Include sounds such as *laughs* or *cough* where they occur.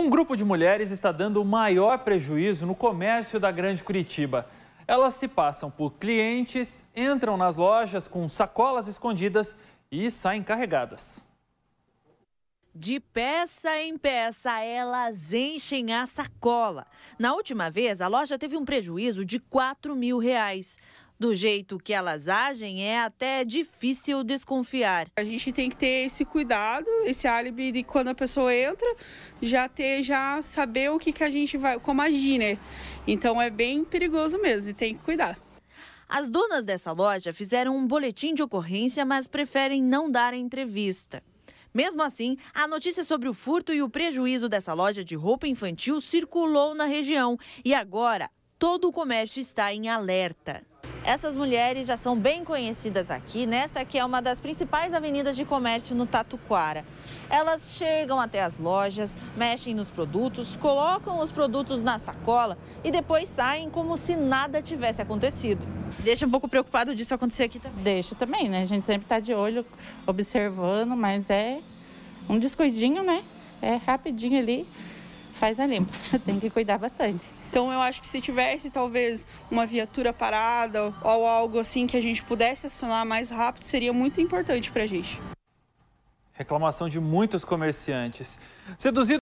Um grupo de mulheres está dando o maior prejuízo no comércio da Grande Curitiba. Elas se passam por clientes, entram nas lojas com sacolas escondidas e saem carregadas. De peça em peça, elas enchem a sacola. Na última vez, a loja teve um prejuízo de 4 mil reais. Do jeito que elas agem, é até difícil desconfiar. A gente tem que ter esse cuidado, esse álibi de quando a pessoa entra, já ter, já saber o que, que a gente vai, como agir, né? Então é bem perigoso mesmo e tem que cuidar. As donas dessa loja fizeram um boletim de ocorrência, mas preferem não dar entrevista. Mesmo assim, a notícia sobre o furto e o prejuízo dessa loja de roupa infantil circulou na região e agora todo o comércio está em alerta. Essas mulheres já são bem conhecidas aqui, nessa né? que é uma das principais avenidas de comércio no Tatuquara. Elas chegam até as lojas, mexem nos produtos, colocam os produtos na sacola e depois saem como se nada tivesse acontecido. Deixa um pouco preocupado disso acontecer aqui também. Deixa também, né? A gente sempre está de olho, observando, mas é um descuidinho, né? É rapidinho ali, faz a limpa. *laughs* Tem que cuidar bastante. Então eu acho que se tivesse talvez uma viatura parada ou algo assim que a gente pudesse acionar mais rápido, seria muito importante para a gente. Reclamação de muitos comerciantes. Seduzido